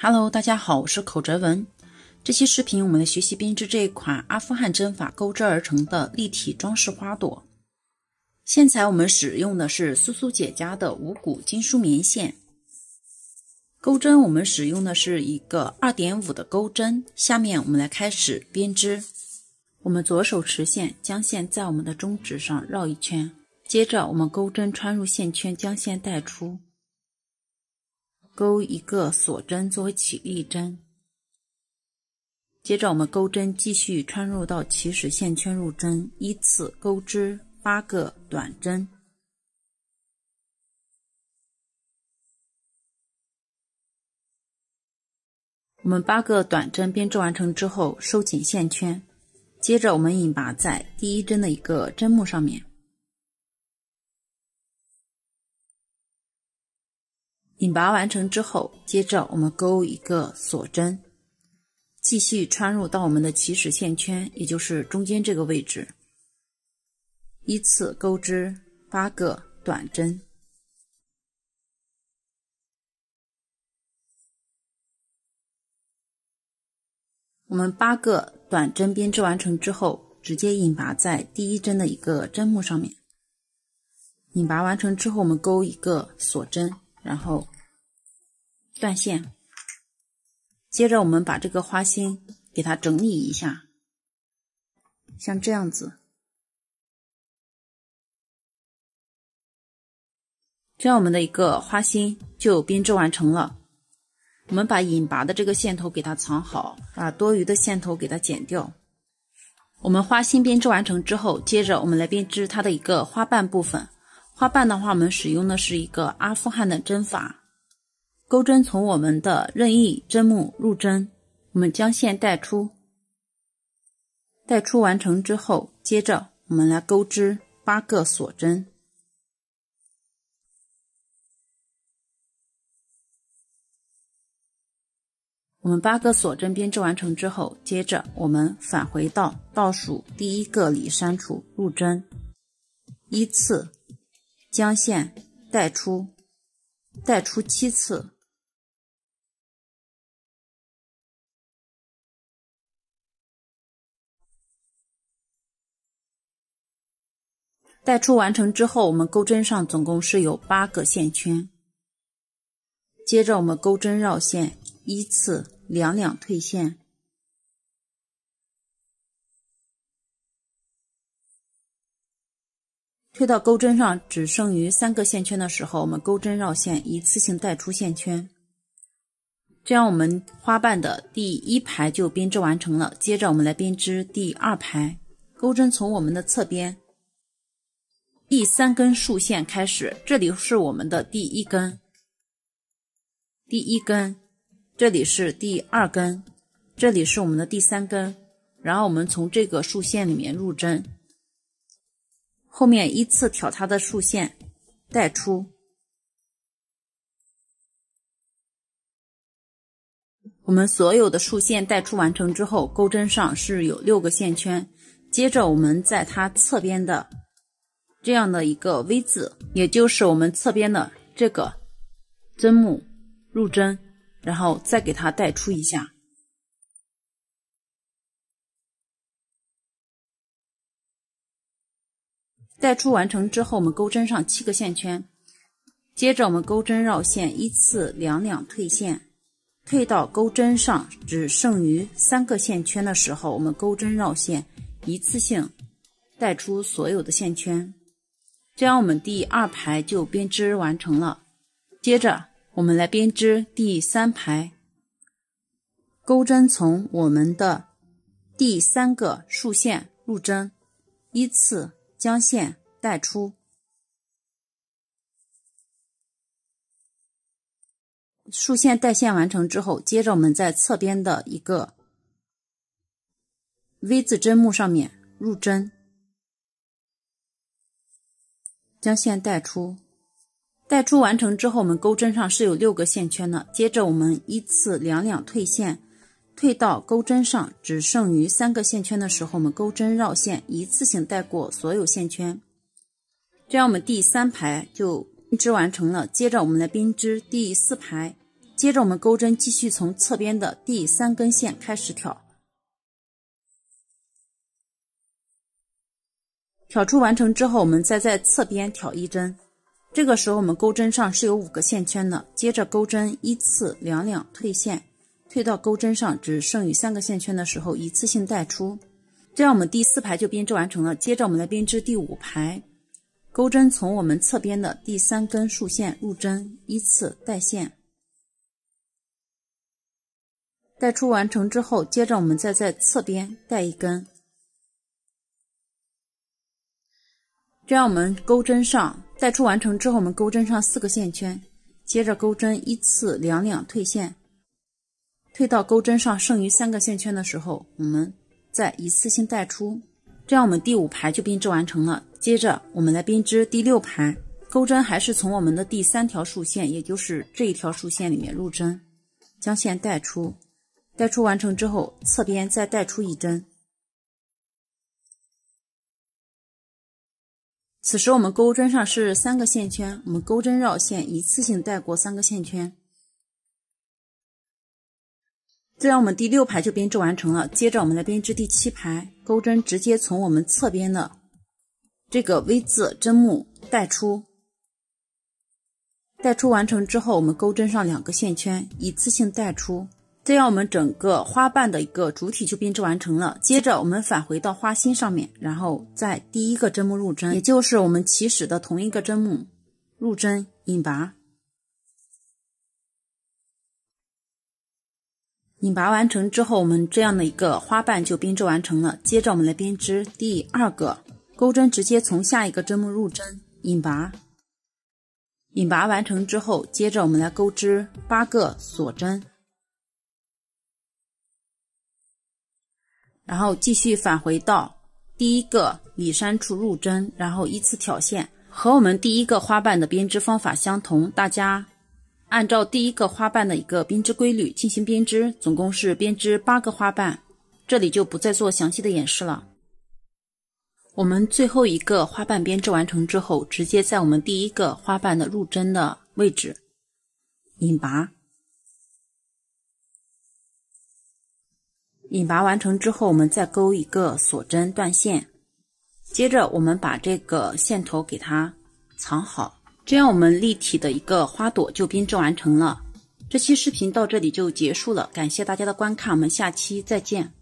Hello，大家好，我是口哲文。这期视频我们来学习编织这一款阿富汗针法钩织而成的立体装饰花朵。线材我们使用的是苏苏姐家的五股金梳棉线，钩针我们使用的是一个二点五的钩针。下面我们来开始编织。我们左手持线，将线在我们的中指上绕一圈，接着我们钩针穿入线圈，将线带出。钩一个锁针作为起立针，接着我们钩针继续穿入到起始线圈入针，依次钩织八个短针。我们八个短针编织完成之后，收紧线圈，接着我们引拔在第一针的一个针目上面。引拔完成之后，接着我们钩一个锁针，继续穿入到我们的起始线圈，也就是中间这个位置，依次钩织八个短针。我们八个短针编织完成之后，直接引拔在第一针的一个针目上面。引拔完成之后，我们钩一个锁针。然后断线，接着我们把这个花心给它整理一下，像这样子，这样我们的一个花心就编织完成了。我们把引拔的这个线头给它藏好，把多余的线头给它剪掉。我们花心编织完成之后，接着我们来编织它的一个花瓣部分。花瓣的话，我们使用的是一个阿富汗的针法，钩针从我们的任意针目入针，我们将线带出，带出完成之后，接着我们来钩织八个锁针。我们八个锁针编织完成之后，接着我们返回到倒数第一个里删除入针，依次。将线带出，带出七次。带出完成之后，我们钩针上总共是有八个线圈。接着我们钩针绕线，依次两两退线。推到钩针上只剩余三个线圈的时候，我们钩针绕线一次性带出线圈，这样我们花瓣的第一排就编织完成了。接着我们来编织第二排，钩针从我们的侧边第三根竖线开始，这里是我们的第一根，第一根，这里是第二根，这里是我们的第三根，然后我们从这个竖线里面入针。后面依次挑它的竖线带出，我们所有的竖线带出完成之后，钩针上是有六个线圈。接着我们在它侧边的这样的一个 V 字，也就是我们侧边的这个针目入针，然后再给它带出一下。带出完成之后，我们钩针上七个线圈，接着我们钩针绕线，依次两两退线，退到钩针上只剩余三个线圈的时候，我们钩针绕线，一次性带出所有的线圈，这样我们第二排就编织完成了。接着我们来编织第三排，钩针从我们的第三个竖线入针，依次将线。带出，竖线带线完成之后，接着我们在侧边的一个 V 字针目上面入针，将线带出。带出完成之后，我们钩针上是有六个线圈的。接着我们依次两两退线，退到钩针上只剩余三个线圈的时候，我们钩针绕线，一次性带过所有线圈。这样我们第三排就编织完成了。接着我们来编织第四排。接着我们钩针继续从侧边的第三根线开始挑，挑出完成之后，我们再在侧边挑一针。这个时候我们钩针上是有五个线圈的。接着钩针依次两两退线，退到钩针上只剩余三个线圈的时候，一次性带出。这样我们第四排就编织完成了。接着我们来编织第五排。钩针从我们侧边的第三根竖线入针，依次带线，带出完成之后，接着我们再在侧边带一根。这样我们钩针上带出完成之后，我们钩针上四个线圈，接着钩针依次两两退线，退到钩针上剩余三个线圈的时候，我们再一次性带出。这样我们第五排就编织完成了。接着我们来编织第六排，钩针还是从我们的第三条竖线，也就是这一条竖线里面入针，将线带出，带出完成之后，侧边再带出一针。此时我们钩针上是三个线圈，我们钩针绕线一次性带过三个线圈。这样我们第六排就编织完成了。接着我们来编织第七排。钩针直接从我们侧边的这个 V 字针目带出，带出完成之后，我们钩针上两个线圈，一次性带出，这样我们整个花瓣的一个主体就编织完成了。接着我们返回到花心上面，然后在第一个针目入针，也就是我们起始的同一个针目入针，引拔。引拔完成之后，我们这样的一个花瓣就编织完成了。接着我们来编织第二个钩针，直接从下一个针目入针，引拔。引拔完成之后，接着我们来钩织八个锁针，然后继续返回到第一个里山处入针，然后依次挑线，和我们第一个花瓣的编织方法相同，大家。按照第一个花瓣的一个编织规律进行编织，总共是编织八个花瓣，这里就不再做详细的演示了。我们最后一个花瓣编织完成之后，直接在我们第一个花瓣的入针的位置引拔，引拔完成之后，我们再勾一个锁针断线，接着我们把这个线头给它藏好。这样，我们立体的一个花朵就编织完成了。这期视频到这里就结束了，感谢大家的观看，我们下期再见。